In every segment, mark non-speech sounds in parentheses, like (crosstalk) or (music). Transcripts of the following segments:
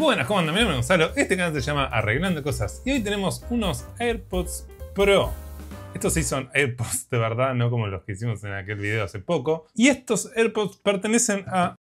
Buenas, ¿cómo andan? Mi nombre es Gonzalo, este canal se llama Arreglando Cosas y hoy tenemos unos AirPods Pro. Estos sí son AirPods de verdad, no como los que hicimos en aquel video hace poco. Y estos AirPods pertenecen a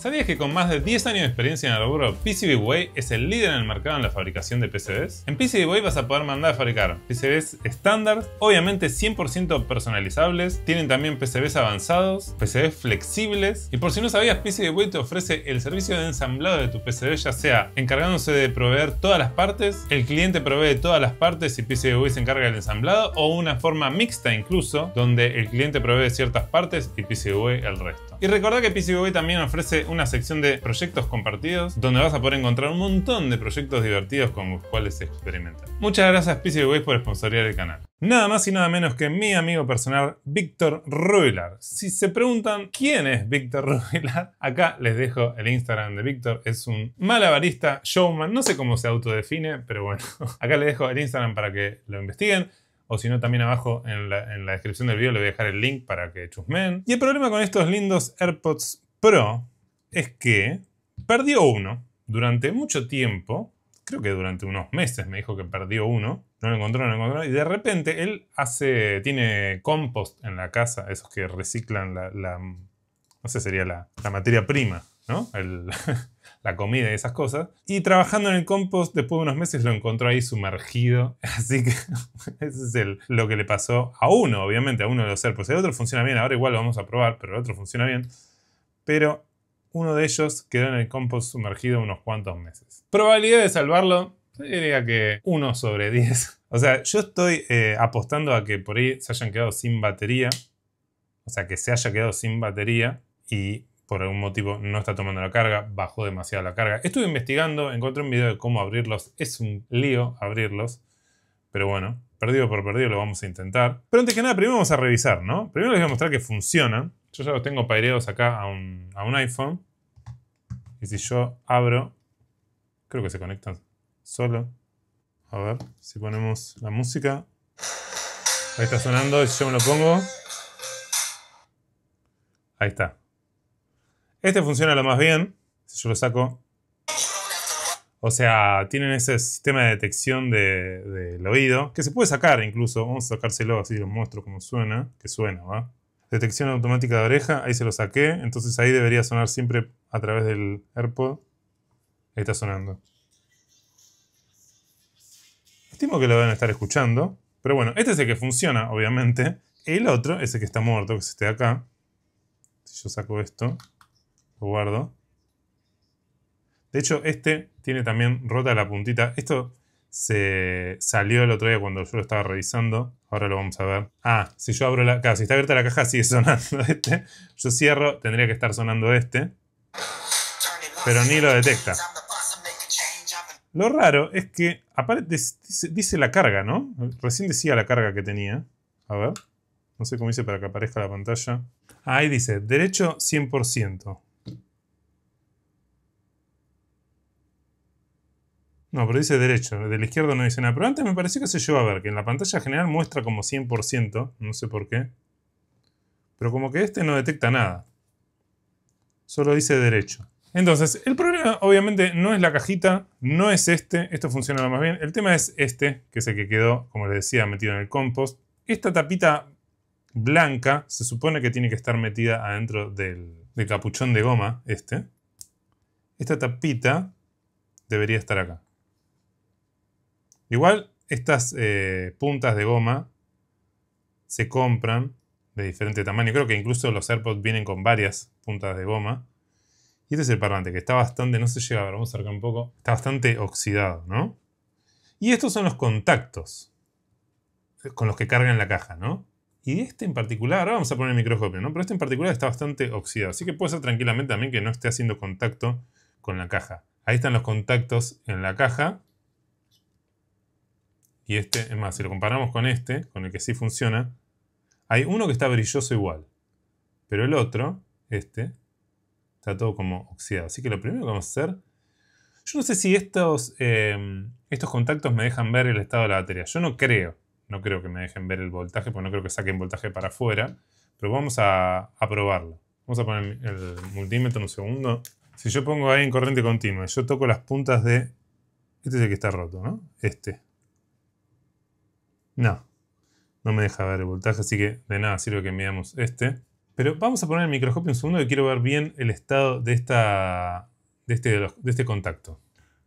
¿Sabías que con más de 10 años de experiencia en el rubro, PCBWay es el líder en el mercado en la fabricación de PCBs? En PCBWay vas a poder mandar a fabricar PCBs estándar, obviamente 100% personalizables, tienen también PCBs avanzados, PCBs flexibles, y por si no sabías, PCBWay te ofrece el servicio de ensamblado de tu PCB, ya sea encargándose de proveer todas las partes, el cliente provee todas las partes y PCBWay se encarga del ensamblado, o una forma mixta incluso, donde el cliente provee ciertas partes y PCBWay el resto. Y recordá que PCBWay también ofrece una sección de proyectos compartidos donde vas a poder encontrar un montón de proyectos divertidos con los cuales experimentar. Muchas gracias Pisces por sponsorear el canal. Nada más y nada menos que mi amigo personal Víctor Ruilar. Si se preguntan quién es Víctor (laughs) Ruilar, acá les dejo el Instagram de Víctor. Es un malabarista, showman, no sé cómo se autodefine, pero bueno, (laughs) acá les dejo el Instagram para que lo investiguen o si no también abajo en la, descripción del video le voy a dejar el link para que chusmen. Y el problema con estos lindos AirPods Pro es que perdió uno durante mucho tiempo, creo que durante unos meses me dijo que perdió uno, no lo encontró, no lo encontró, y de repente él hace, tiene compost en la casa, esos que reciclan la, no sé, sería la, materia prima, ¿no? (laughs) la comida y esas cosas. Y trabajando en el compost, después de unos meses lo encontró ahí sumergido. (laughs) Así que (laughs) eso es lo que le pasó a uno, obviamente, a uno de los pues El otro funciona bien, ahora igual lo vamos a probar, pero el otro funciona bien. Pero uno de ellos quedó en el compost sumergido unos cuantos meses. Probabilidad de salvarlo, diría que 1 sobre 10. O sea, yo estoy eh, apostando a que por ahí se hayan quedado sin batería. O sea, que se haya quedado sin batería y por algún motivo no está tomando la carga, bajó demasiado la carga. Estuve investigando, encontré un video de cómo abrirlos. Es un lío abrirlos. Pero bueno, perdido por perdido lo vamos a intentar. Pero antes que nada, primero vamos a revisar, ¿no? Primero les voy a mostrar que funcionan. Yo ya los tengo paireados acá a un iPhone. Y si yo abro, creo que se conectan solo. A ver, si ponemos la música. Ahí está sonando, y si yo me lo pongo. Ahí está. Este funciona lo más bien. Si yo lo saco. O sea, tienen ese sistema de detección del oído. Que se puede sacar incluso. Vamos a sacárselo así, lo muestro cómo suena. Que suena, ¿va? detección automática de oreja, ahí se lo saqué, entonces ahí debería sonar siempre a través del AirPod. Ahí está sonando. Estimo que lo deben estar escuchando, pero bueno, este es el que funciona, obviamente. El otro es que está muerto, que es este acá. Si yo saco esto, lo guardo. De hecho, este tiene también rota la puntita. Esto se salió el otro día cuando yo lo estaba revisando. Ahora lo vamos a ver. Ah, si yo abro la caja, si está abierta la caja sigue (laughs) sonando este. Yo cierro, tendría que estar sonando este. Pero ni lo detecta. Lo raro es que dice, dice la carga, ¿no? Recién decía la carga que tenía. A ver. No sé cómo hice para que aparezca la pantalla. Ah, ahí dice, derecho 100%. No, pero dice derecho, Del izquierdo no dice nada. Pero antes me pareció que se llevó a ver, que en la pantalla general muestra como 100%, no sé por qué. Pero como que este no detecta nada. Solo dice derecho. Entonces, el problema obviamente no es la cajita, no es este, esto funcionaba más bien. El tema es este, que es el que quedó, como les decía, metido en el compost. Esta tapita blanca se supone que tiene que estar metida adentro del capuchón de goma, este. Esta tapita debería estar acá. Igual estas eh, puntas de goma se compran de diferente tamaño. Creo que incluso los AirPods vienen con varias puntas de goma. Y este es el parlante que está bastante, no se llega, a ver, vamos a acercar un poco. Está bastante oxidado, ¿no? Y estos son los contactos con los que cargan la caja, ¿no? Y este en particular, ahora vamos a poner el microscopio, ¿no? Pero este en particular está bastante oxidado. Así que puede ser tranquilamente también que no esté haciendo contacto con la caja. Ahí están los contactos en la caja. Y este, es más, si lo comparamos con este, con el que sí funciona, hay uno que está brilloso igual. Pero el otro, este, está todo como oxidado. Así que lo primero que vamos a hacer... Yo no sé si estos, em, estos contactos me dejan ver el estado de la batería. Yo no creo. No creo que me dejen ver el voltaje, porque no creo que saquen voltaje para afuera. Pero vamos a, a probarlo. Vamos a poner el multímetro en un segundo. Si yo pongo ahí en corriente continua, yo toco las puntas de... Este es el que está roto, ¿no? Este. No, no me deja ver el voltaje, así que de nada sirve que enviamos este. Pero vamos a poner el microscopio un segundo que quiero ver bien el estado de, esta, de, este, este contacto.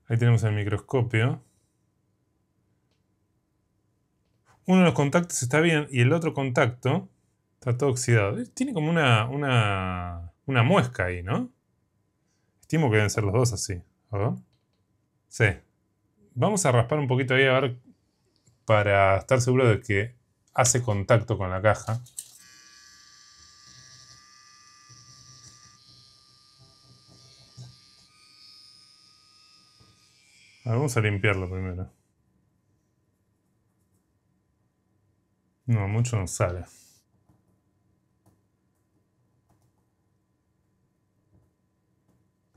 Ahí tenemos el microscopio. Uno de los contactos está bien y el otro contacto está todo oxidado. Eh, tiene como una, una, una muesca ahí, ¿no? Estimo que deben ser los dos así, Sí. Vamos a raspar un poquito ahí a ver para estar seguro de que hace contacto con la caja. vamos a limpiarlo primero. No, mucho no sale.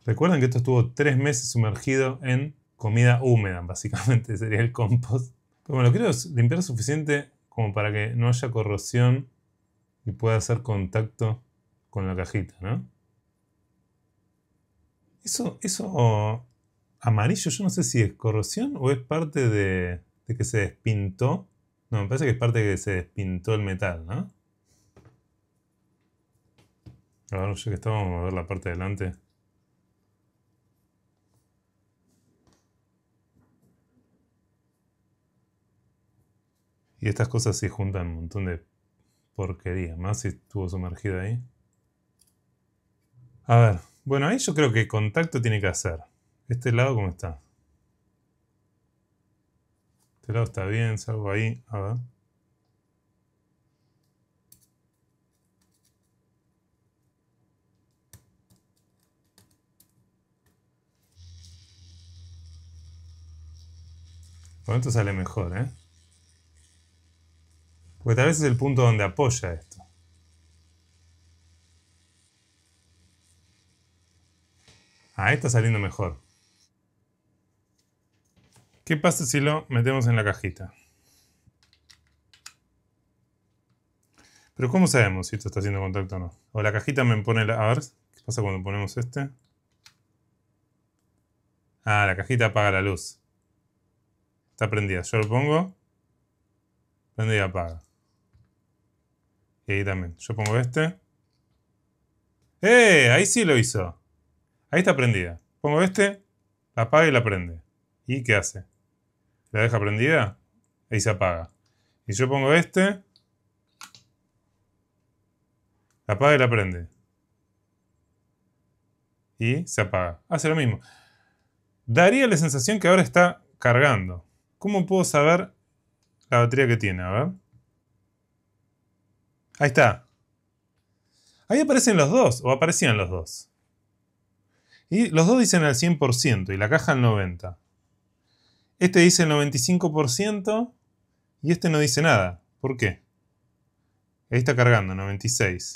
Recuerden que esto estuvo tres meses sumergido en comida húmeda, básicamente (laughs) sería el compost. Pero lo quiero limpiar suficiente como para que no haya corrosión y pueda hacer contacto con la cajita, ¿no? Eso, eso amarillo, yo no sé si es corrosión o es parte de, que se despintó. No, me parece que es parte de que se despintó el metal, ¿no? Ahora ya que estamos, vamos a ver la parte de delante. Y estas cosas se juntan un montón de porquería, más si estuvo sumergido ahí. A ver, bueno, ahí yo creo que contacto tiene que hacer. Este lado, ¿cómo está? Este lado está bien, salvo ahí, a ver. Bueno, esto sale mejor, ¿eh? Porque tal vez es el punto donde apoya esto. Ahí está saliendo mejor. ¿Qué pasa si lo metemos en la cajita? Pero ¿cómo sabemos si esto está haciendo contacto o no? O la cajita me pone la... A ver, ¿qué pasa cuando ponemos este? Ah, la cajita apaga la luz. Está prendida. Yo lo pongo. Prende y apaga. Y ahí también. Yo pongo este. ¡Eh! Ahí sí lo hizo. Ahí está prendida. Pongo este, la apaga y la prende. ¿Y qué hace? ¿La deja prendida? Ahí se apaga. Y yo pongo este, la apaga y la prende. Y se apaga. Hace lo mismo. Daría la sensación que ahora está cargando. ¿Cómo puedo saber la batería que tiene? A ver. Ahí está. Ahí aparecen los dos, o aparecían los dos. Y los dos dicen al 100% y la caja al 90%. Este dice el 95% y este no dice nada. ¿Por qué? Ahí está cargando, 96.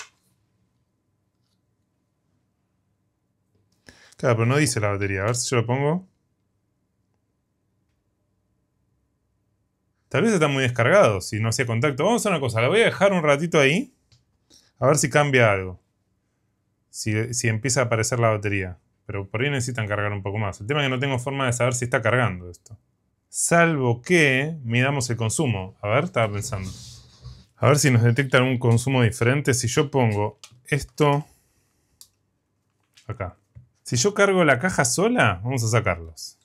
Claro, pero no dice la batería. A ver si yo lo pongo. Tal vez está muy descargado, si no hacía contacto. Vamos a hacer una cosa, la voy a dejar un ratito ahí, a ver si cambia algo. Si, empieza a aparecer la batería. Pero por ahí necesitan cargar un poco más. El tema es que no tengo forma de saber si está cargando esto. Salvo que midamos el consumo. A ver, estaba pensando. A ver si nos detecta un consumo diferente. Si yo pongo esto acá. Si yo cargo la caja sola, vamos a sacarlos.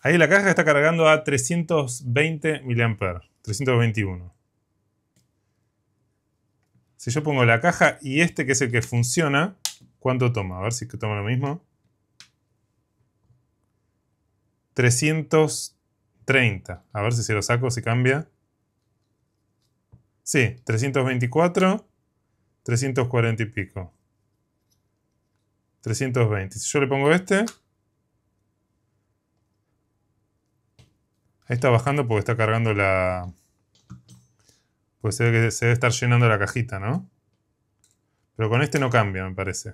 Ahí la caja está cargando a 320 mAh, 321. Si yo pongo la caja y este que es el que funciona, ¿cuánto toma? A ver si toma lo mismo. 330. A ver si se lo saco, si cambia. Sí, 324, 340 y pico. 320. Si yo le pongo este, Ahí está bajando porque está cargando la... Pues se que se debe estar llenando la cajita, ¿no? Pero con este no cambia, me parece.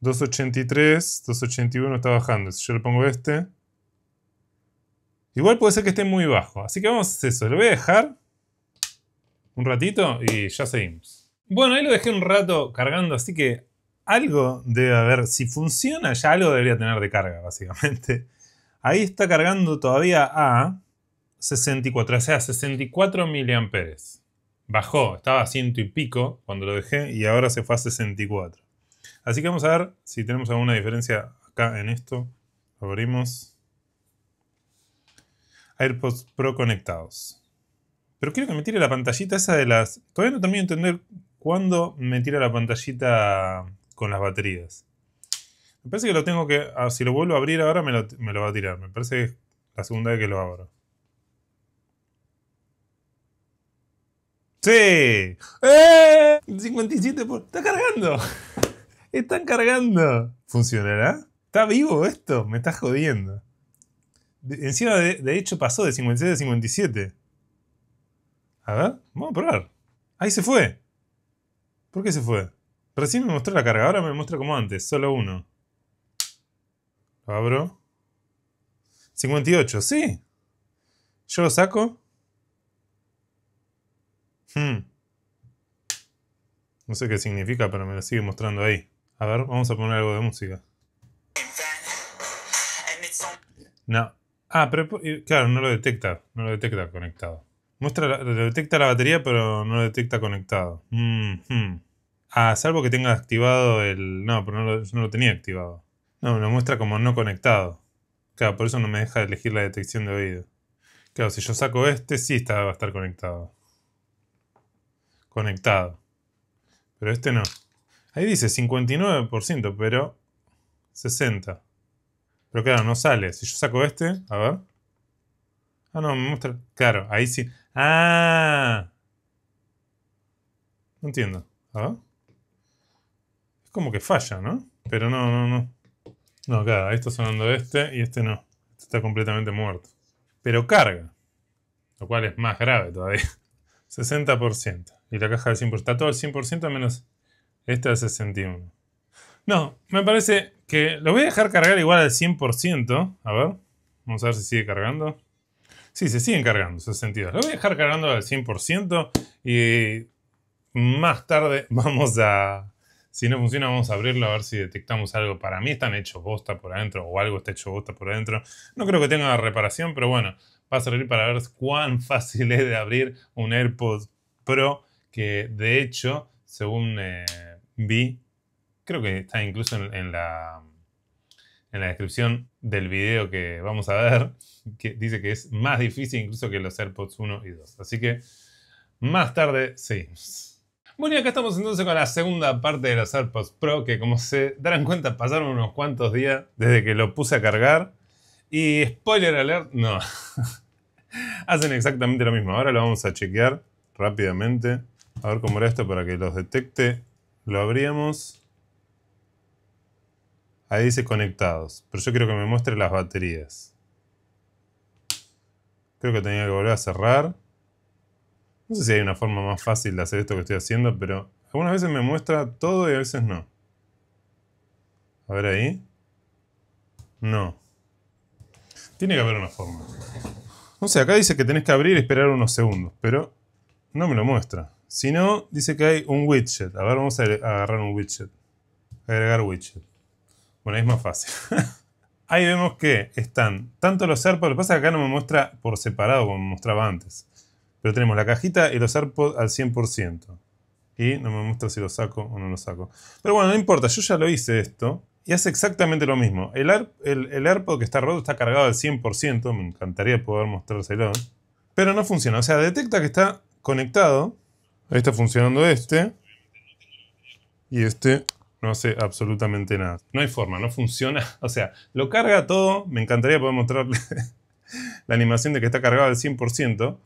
283, 281 está bajando. Si yo le pongo este... Igual puede ser que esté muy bajo. Así que vamos a hacer eso. Lo voy a dejar un ratito y ya seguimos. Bueno, ahí lo dejé un rato cargando, así que algo debe haber, si funciona ya algo debería tener de carga, básicamente. Ahí está cargando todavía a 64, o sea, 64 miliamperes. Bajó, estaba a ciento y pico cuando lo dejé y ahora se fue a 64. Así que vamos a ver si tenemos alguna diferencia acá en esto. Abrimos. AirPods Pro conectados. Pero quiero que me tire la pantallita esa de las... Todavía no termino entender cuándo me tira la pantallita con las baterías. Me parece que lo tengo que. Ah, si lo vuelvo a abrir ahora, me lo, va a tirar. Me parece que es la segunda vez que lo abro. ¡Sí! ¡Eh! 57 por... ¡Está cargando! (laughs) ¡Están cargando! ¿Funcionará? ¿Está vivo esto? Me estás jodiendo. encima, de, de, hecho, pasó de 56 a 57. A ver, vamos a probar. Ahí se fue. ¿Por qué se fue? Recién me mostró la carga, ahora me muestra como antes, solo uno. Lo abro. 58, sí. Yo lo saco. Hmm. No sé qué significa, pero me lo sigue mostrando ahí. A ver, vamos a poner algo de música. No. Ah, pero claro, no lo detecta. No lo detecta conectado. Muestra, lo detecta la batería, pero no lo detecta conectado. -hmm. hmm. Ah, salvo que tenga activado el. No, pero no lo, yo no lo tenía activado. No, me lo muestra como no conectado. Claro, por eso no me deja elegir la detección de oído. Claro, si yo saco este, sí está, va a estar conectado. Conectado. Pero este no. Ahí dice 59%, pero 60. Pero claro, no sale. Si yo saco este, a ver. Ah, no, me muestra. Claro, ahí sí. Ah. No entiendo. A ver como que falla, ¿no? Pero no, no, no. No, claro, ahí sonando este y este no. Este está completamente muerto. Pero carga, lo cual es más grave todavía. 60%. (laughs) Y la caja del 100%. Está todo al 100% menos esta de 61. No, me parece que lo voy a dejar cargar igual al 100%. A ver, vamos a ver si sigue cargando. Sí, se siguen cargando, 62. Lo voy a dejar cargando al 100% y más tarde (laughs) vamos a, si no funciona, vamos a abrirlo a ver si detectamos algo. Para mí están hechos bosta por adentro o algo está hecho bosta por adentro. No creo que tenga reparación, pero bueno, va a servir para ver cuán (laughs) fácil es de abrir un Airpods Pro que de hecho, según eh, vi, creo que está incluso en, la, en la descripción del video que vamos a ver, que dice que es más difícil incluso que los AirPods 1 y 2. Así que más tarde Sí. Bueno, y acá estamos entonces con la segunda parte de las AirPods Pro, que como se darán cuenta, pasaron unos cuantos días desde que lo puse a cargar. Y spoiler alert, no. (laughs) Hacen exactamente lo mismo. Ahora lo vamos a chequear rápidamente. A ver cómo era esto para que los detecte. Lo abríamos. Ahí dice conectados. Pero yo quiero que me muestre las baterías. Creo que tenía que volver a cerrar. No sé si hay una forma más fácil de hacer esto que estoy haciendo, pero algunas veces me muestra todo y a veces no. A ver ahí. No. Tiene que haber una forma. No sé, acá dice que tenés que abrir y esperar unos segundos, pero no me lo muestra. Si no, dice que hay un widget. A ver, vamos a agarrar un widget. Agregar widget. Bueno, ahí es más fácil. (laughs) ahí vemos que están tanto los AirPods, lo que pasa es que acá no me muestra por separado como me mostraba antes. Pero tenemos la cajita y los AirPods al 100%. Y no me muestra si lo saco o no lo saco. Pero bueno, no importa, yo ya lo hice esto. Y hace exactamente lo mismo. El, el, el AirPod que está roto está cargado al 100%. Me encantaría poder mostrárselo. Pero no funciona. O sea, detecta que está conectado. Ahí está funcionando este. Y este no hace absolutamente nada. No hay forma, no funciona. (laughs) O sea, lo carga todo. Me encantaría poder mostrarle (laughs) la animación de que está cargado al 100%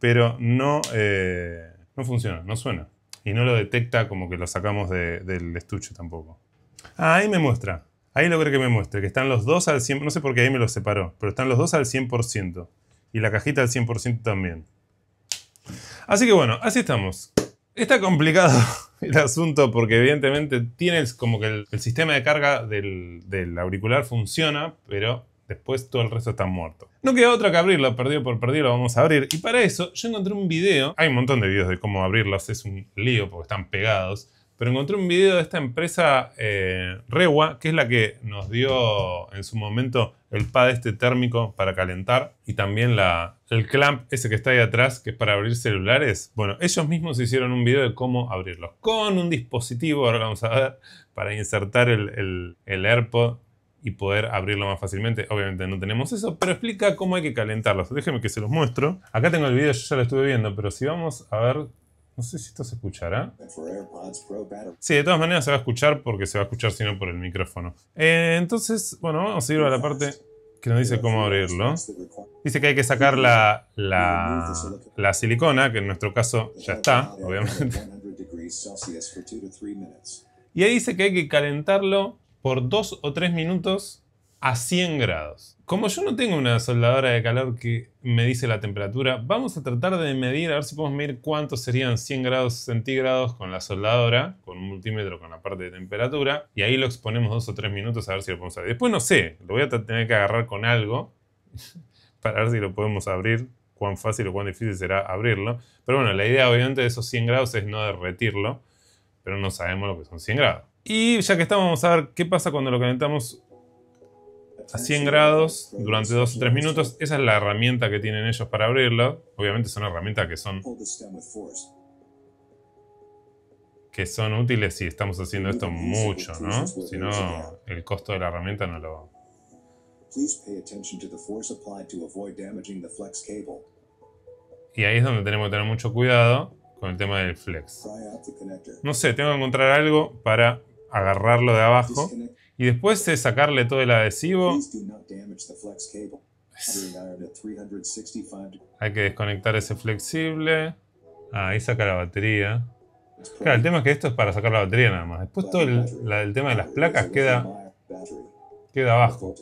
pero no, eh, no funciona, no suena. Y no lo detecta como que lo sacamos del estuche tampoco. Ah, ahí me muestra. Ahí logré que me muestre, que están los dos al 100%, no sé por qué ahí me los separó, pero están los dos al 100%. Y la cajita al 100% también. Así que bueno, así estamos. Está complicado (laughs) el asunto porque evidentemente tienes como que el, sistema de carga del auricular funciona, pero Después todo el resto está muerto. No queda otra que abrirlo, perdido por perdido lo vamos a abrir. Y para eso yo encontré un video, hay un montón de videos de cómo abrirlos, es un lío porque están pegados. Pero encontré un video de esta empresa eh, Rewa, que es la que nos dio en su momento el pad este térmico para calentar y también la, el clamp ese que está ahí atrás, que es para abrir celulares. Bueno, ellos mismos hicieron un video de cómo abrirlos con un dispositivo, ahora vamos a ver, para insertar el, el, el AirPod y poder abrirlo más fácilmente. Obviamente no tenemos eso, pero explica cómo hay que calentarlos. déjeme que se los muestro. Acá tengo el video, yo ya lo estuve viendo, pero si vamos a ver... No sé si esto se escuchará. Sí, de todas maneras se va a escuchar porque se va a escuchar si no por el micrófono. Eh, entonces, bueno, vamos a ir a la parte que nos dice cómo abrirlo. Dice que hay que sacar la, la, la silicona, que en nuestro caso ya está, obviamente. (laughs) Y ahí dice que hay que calentarlo por dos o tres minutos a 100 grados. Como yo no tengo una soldadora de calor que me dice la temperatura, vamos a tratar de medir, a ver si podemos medir cuántos serían 100 grados centígrados con la soldadora, con un multímetro con la parte de temperatura, y ahí lo exponemos dos o tres minutos a ver si lo podemos abrir. Después no sé, lo voy a tener que agarrar con algo (laughs) para ver si lo podemos abrir, cuán fácil o cuán difícil será abrirlo. Pero bueno, la idea obviamente de esos 100 grados es no derretirlo, pero no sabemos lo que son 100 grados. Y ya que estamos, vamos a ver qué pasa cuando lo calentamos a 100 grados durante 2 o 3 minutos. Esa es la herramienta que tienen ellos para abrirlo. Obviamente son herramientas que son que son útiles si estamos haciendo esto mucho, ¿no? Si no, el costo de la herramienta no lo... Y ahí es donde tenemos que tener mucho cuidado con el tema del flex. No sé, tengo que encontrar algo para agarrarlo de abajo y después de sacarle todo el adhesivo pues, hay que desconectar ese flexible ah, ahí saca la batería claro, el tema es que esto es para sacar la batería nada más después todo el, tema de las placas queda queda abajo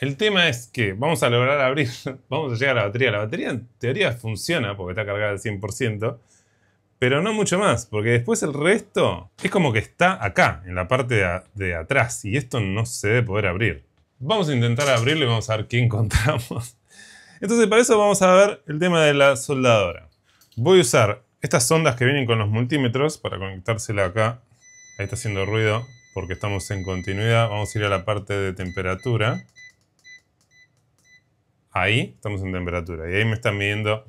el tema es que vamos a lograr abrir, (laughs) vamos a llegar a la batería. La batería en teoría funciona porque está cargada al 100%, pero no mucho más, porque después el resto es como que está acá, en la parte de, atrás, y esto no se debe poder abrir. Vamos a intentar abrirlo y vamos a ver qué encontramos. (laughs) Entonces para eso vamos a ver el tema de la soldadora. Voy a usar estas ondas que vienen con los multímetros para conectársela acá. Ahí está haciendo ruido porque estamos en continuidad. Vamos a ir a la parte de temperatura. Ahí estamos en temperatura y ahí me están midiendo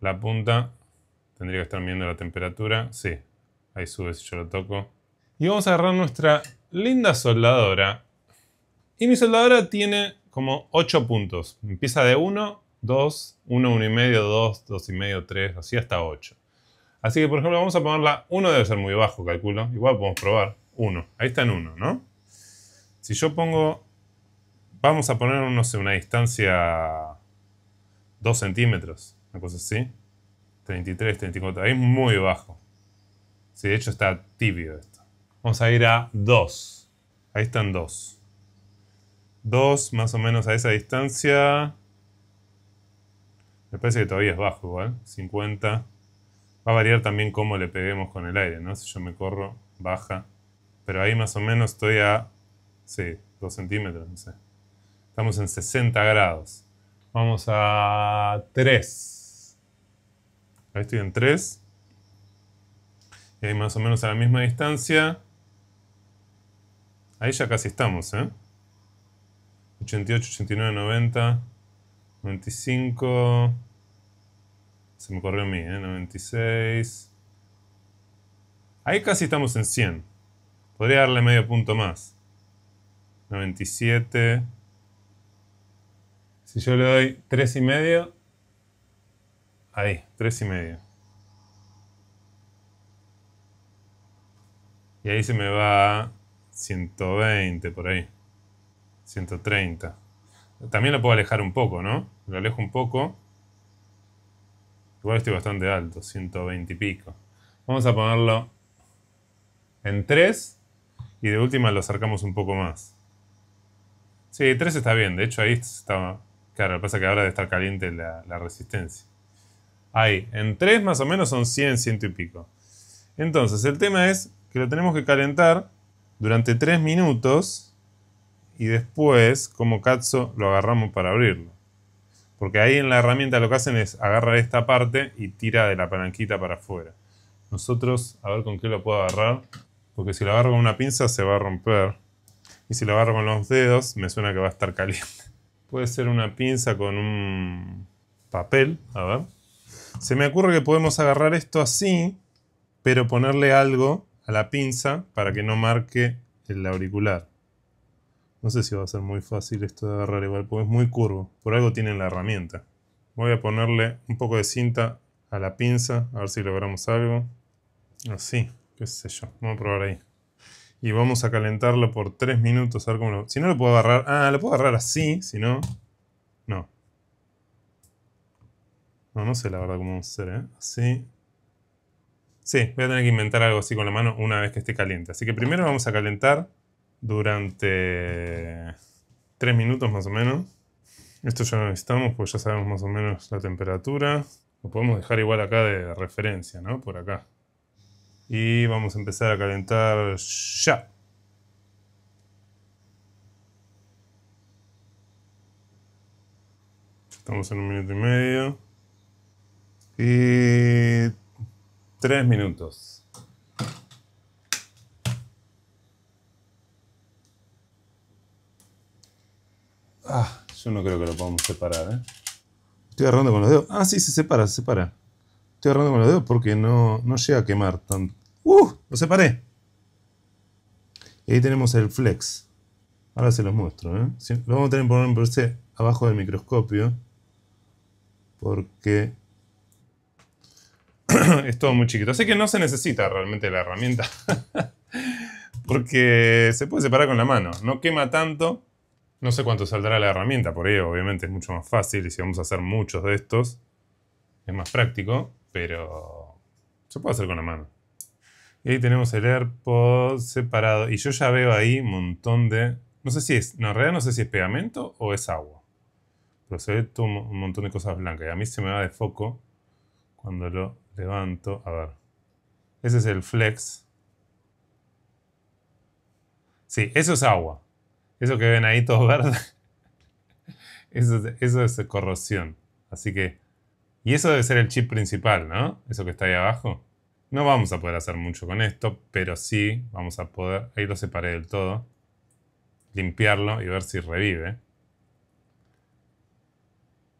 la punta Tendría que estar midiendo la temperatura. Sí, ahí sube si yo lo toco. Y vamos a agarrar nuestra linda soldadora. Y mi soldadora tiene como 8 puntos. Empieza de 1, 2, 1, 1 y medio, 2, 2 y medio, 3, así hasta 8. Así que, por ejemplo, vamos a ponerla... 1 debe ser muy bajo, calculo. Igual podemos probar. 1. Ahí está en 1, ¿no? Si yo pongo... Vamos a poner, no sé, una distancia... 2 centímetros. Una cosa así. 33, 34. Ahí es muy bajo. Sí, de hecho está tibio esto. Vamos a ir a 2. Ahí están 2. 2 más o menos a esa distancia. Me parece que todavía es bajo igual. 50. Va a variar también cómo le peguemos con el aire, ¿no? Si yo me corro, baja. Pero ahí más o menos estoy a... Sí, 2 centímetros, no sé. Estamos en 60 grados. Vamos a 3. Ahí estoy en 3. Y ahí más o menos a la misma distancia. Ahí ya casi estamos, ¿eh? 88, 89, 90, 95. Se me corrió a mí, ¿eh? 96. Ahí casi estamos en 100. Podría darle medio punto más. 97. Si yo le doy 3,5 Ahí, tres y medio. Y ahí se me va 120 por ahí. 130. También lo puedo alejar un poco, ¿no? Lo alejo un poco. Igual estoy bastante alto, 120 y pico. Vamos a ponerlo en 3 y de última lo acercamos un poco más. Sí, 3 está bien. De hecho ahí estaba... Claro, lo que pasa es que ahora de estar caliente la resistencia ahí. En 3 más o menos son 100, ciento y pico. Entonces, el tema es que lo tenemos que calentar durante 3 minutos y después, como cazo, lo agarramos para abrirlo. Porque ahí en la herramienta lo que hacen es agarrar esta parte y tira de la palanquita para afuera. Nosotros, a ver con qué lo puedo agarrar, porque si lo agarro con una pinza se va a romper. Y si lo agarro con los dedos, me suena que va a estar caliente. Puede ser una pinza con un papel, a ver. Se me ocurre que podemos agarrar esto así, pero ponerle algo a la pinza para que no marque el auricular. No sé si va a ser muy fácil esto de agarrar igual, porque es muy curvo. Por algo tienen la herramienta. Voy a ponerle un poco de cinta a la pinza, a ver si logramos algo. Así, qué sé yo. Vamos a probar ahí. Y vamos a calentarlo por 3 minutos, a ver cómo lo... Si no lo puedo agarrar... Ah, lo puedo agarrar así, si no... No, no, no sé la verdad cómo vamos hacer, ¿eh? Así. Sí, voy a tener que inventar algo así con la mano una vez que esté caliente. Así que primero vamos a calentar durante 3 minutos más o menos. Esto ya lo necesitamos, porque ya sabemos más o menos la temperatura. Lo podemos dejar igual acá de referencia, ¿no? Por acá. Y vamos a empezar a calentar ya. Estamos en un minuto y medio. Eh, tres minutos. Ah, yo no creo que lo podamos separar, ¿eh? Estoy agarrando con los dedos. Ah, sí, se separa, se separa. Estoy agarrando con los dedos porque no, no llega a quemar tanto. ¡Uh! Lo separé. Y ahí tenemos el flex. Ahora se los muestro, ¿eh? Lo vamos a tener que poner abajo del microscopio. Porque (clears throat) es todo muy chiquito. Así que no se necesita realmente la herramienta. (laughs) porque se puede separar con la mano. No quema tanto. No sé cuánto saldrá la herramienta, por ello obviamente es mucho más fácil y si vamos a hacer muchos de estos es más práctico, pero se puede hacer con la mano. Y ahí tenemos el AirPod separado y yo ya veo ahí un montón de... No sé si es, no, en realidad no sé si es pegamento o es agua. Pero se ve todo un montón de cosas blancas y a mí se me va de foco cuando lo levanto, a ver. Ese es el flex. Sí, eso es agua. Eso que ven ahí todo (laughs) verde. eso, eso es corrosión. Así que... Y eso debe ser el chip principal, ¿no? Eso que está ahí abajo. No vamos a poder hacer mucho con esto, pero sí vamos a poder... Ahí lo separé del todo. Limpiarlo y ver si revive.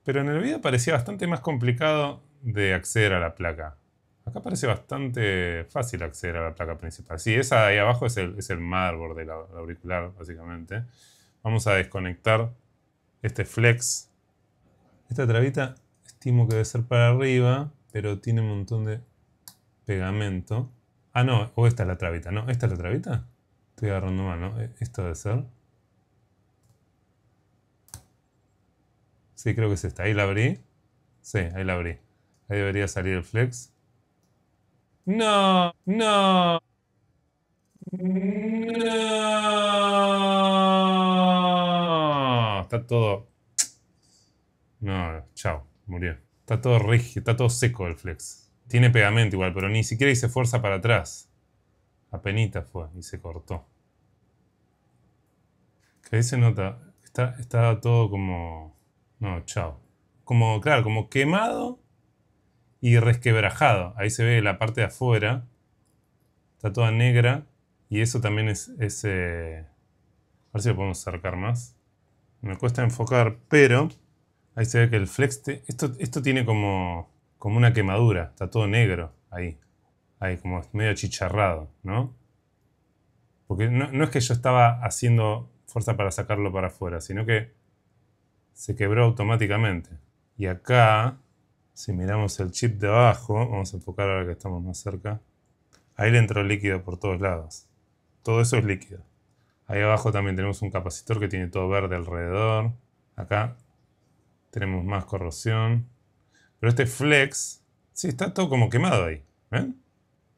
Pero en el video parecía bastante más complicado de acceder a la placa. Acá parece bastante fácil acceder a la placa principal. Sí, esa ahí abajo es el, es el motherboard del auricular, básicamente. Vamos a desconectar este flex. Esta trabita estimo que debe ser para arriba, pero tiene un montón de pegamento. Ah, no, o esta es la trabita, ¿no? ¿Esta es la trabita? Estoy agarrando mal, ¿no? Eh, esto debe ser. Sí, creo que es esta. Ahí la abrí. Sí, ahí la abrí. Ahí debería salir el flex. No, no. No. Está todo. No, chao, murió. Está todo rígido, está todo seco el flex. Tiene pegamento igual, pero ni siquiera hice fuerza para atrás. Apenita fue y se cortó. Que ahí se nota. Está, está todo como. No, chao. Como, claro, como quemado y resquebrajado. Ahí se ve la parte de afuera. Está toda negra. Y eso también es... ese... Eh, a ver si lo podemos acercar más. Me cuesta enfocar, pero... Ahí se ve que el flex... Esto, esto tiene como, como una quemadura. Está todo negro ahí. Ahí, como medio chicharrado, ¿no? Porque no, no es que yo estaba haciendo fuerza para sacarlo para afuera, sino que se quebró automáticamente. Y acá si miramos el chip de abajo, vamos a enfocar ahora que estamos más cerca, ahí le entró líquido por todos lados. Todo eso es líquido. Ahí abajo también tenemos un capacitor que tiene todo verde alrededor. Acá tenemos más corrosión. Pero este flex, sí, está todo como quemado ahí. ¿Ven?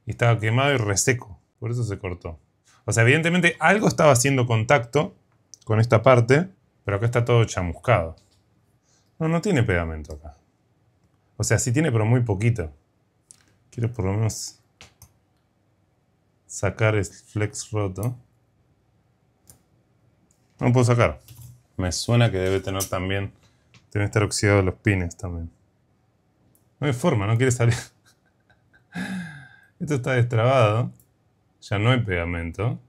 Y estaba quemado y reseco. Por eso se cortó. O sea, evidentemente algo estaba haciendo contacto con esta parte, pero acá está todo chamuscado. No, no tiene pegamento acá. O sea, sí tiene, pero muy poquito. Quiero por lo menos sacar el flex roto. No lo puedo sacar. Me suena que debe tener también... Debe estar oxidado los pines también. No hay forma, no quiere salir. (laughs) Esto está destrabado. Ya no hay pegamento.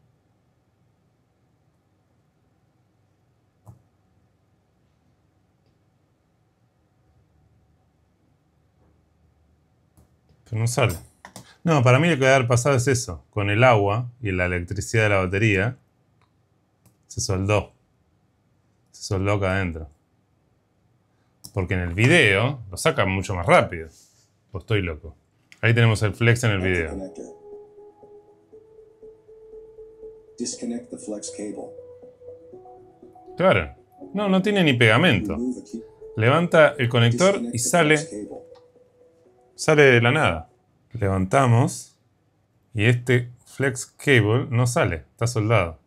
no sale. No, para mí lo que va a pasado es eso. Con el agua y la electricidad de la batería, se soldó. Se soldó acá adentro. Porque en el video lo saca mucho más rápido. O pues estoy loco. Ahí tenemos el flex en el video. Claro. No, no tiene ni pegamento. Levanta el conector y sale sale de la nada. Levantamos y este flex cable no sale, está soldado.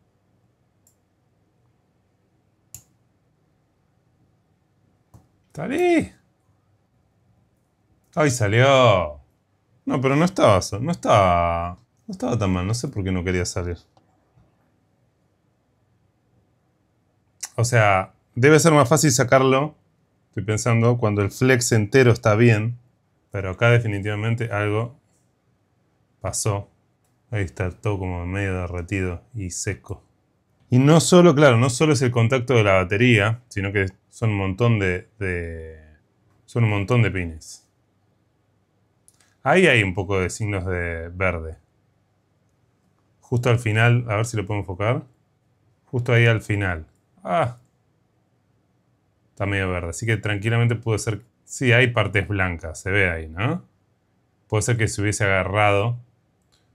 ¡Salí! ¡Ay, salió! No, pero no estaba, no estaba, no estaba tan mal. No sé por qué no quería salir. O sea, debe ser más fácil sacarlo, estoy pensando, cuando el flex entero está bien. Pero acá definitivamente algo pasó. Ahí está todo como medio derretido y seco. Y no solo, claro, no solo es el contacto de la batería, sino que son un montón de, son un montón de pines. Ahí hay un poco de signos de verde. Justo al final, a ver si lo puedo enfocar. Justo ahí al final. Ah. Está medio verde, así que tranquilamente puede ser Sí, hay partes blancas, se ve ahí, ¿no? Puede ser que se hubiese agarrado,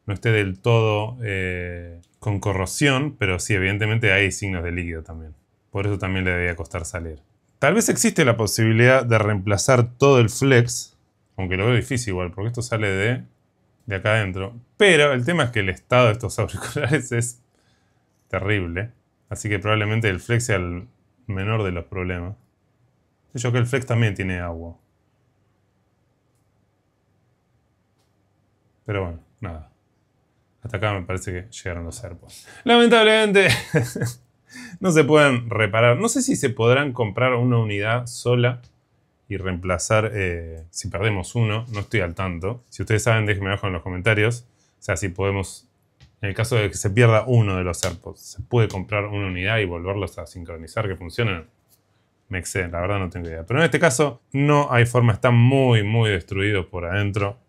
no esté del todo eh, con corrosión, pero sí, evidentemente hay signos de líquido también. Por eso también le debía costar salir. Tal vez existe la posibilidad de reemplazar todo el flex, aunque lo veo difícil igual, porque esto sale de, de acá adentro. Pero el tema es que el estado de estos (laughs) auriculares es terrible, así que probablemente el flex sea el menor de los problemas. Yo que el flex también tiene agua. Pero bueno, nada. Hasta acá me parece que llegaron los serpos. Lamentablemente, (laughs) no se pueden reparar. No sé si se podrán comprar una unidad sola y reemplazar eh, si perdemos uno. No estoy al tanto. Si ustedes saben, déjenme abajo en los comentarios. O sea, si podemos, en el caso de que se pierda uno de los AirPods, ¿se puede comprar una unidad y volverlos a sincronizar que funcionen? me exceden, la verdad no tengo idea. Pero en este caso no hay forma, está muy, muy destruido por adentro.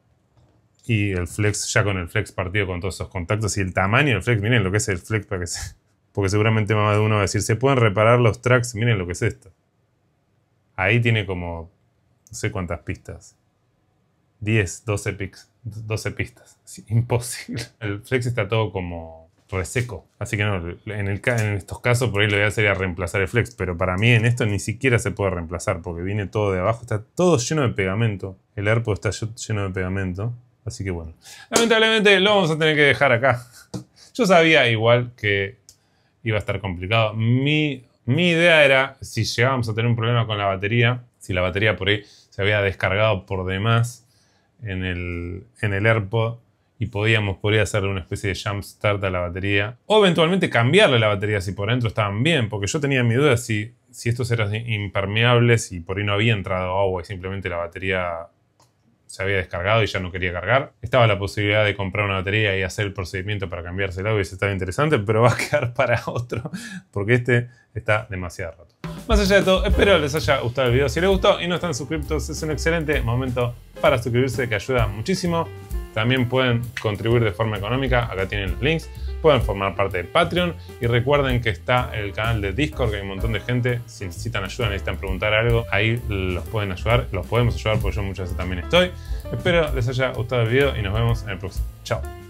Y el flex, ya con el flex partido con todos esos contactos y el tamaño del flex, miren lo que es el flex para que se... Porque seguramente más de uno va a decir, se pueden reparar los tracks, miren lo que es esto. Ahí tiene como, no sé cuántas pistas. 10, 12, pics, 12 pistas. imposible. El flex está todo como reseco. Así que no, en, el, en estos casos por ahí lo ideal sería reemplazar el flex, pero para mí en esto ni siquiera se puede reemplazar porque viene todo de abajo, está todo lleno de pegamento. El AirPod está lleno de pegamento. Así que bueno, lamentablemente lo vamos a tener que dejar acá. Yo sabía igual que iba a estar complicado. Mi, mi idea era si llegábamos a tener un problema con la batería, si la batería por ahí se había descargado por demás en el, en el AirPod, y podíamos, podría hacerle una especie de jump start a la batería. O eventualmente cambiarle la batería si por dentro estaban bien, porque yo tenía mi duda si, si estos eran impermeables y por ahí no había entrado agua y simplemente la batería se había descargado y ya no quería cargar. Estaba la posibilidad de comprar una batería y hacer el procedimiento para cambiársela, hubiese estaba interesante, pero va a quedar (laughs) para otro, porque este está demasiado roto. Más allá de todo, espero les haya gustado el video. Si les gustó y no están suscriptos, es un excelente momento para suscribirse que ayuda muchísimo. También pueden contribuir de forma económica, acá tienen los links. Pueden formar parte de Patreon y recuerden que está el canal de Discord, que hay un montón de gente. Si necesitan ayuda, necesitan preguntar algo, ahí los pueden ayudar, los podemos ayudar porque yo muchas veces también estoy. Espero les haya gustado el video y nos vemos en el próximo. Chao.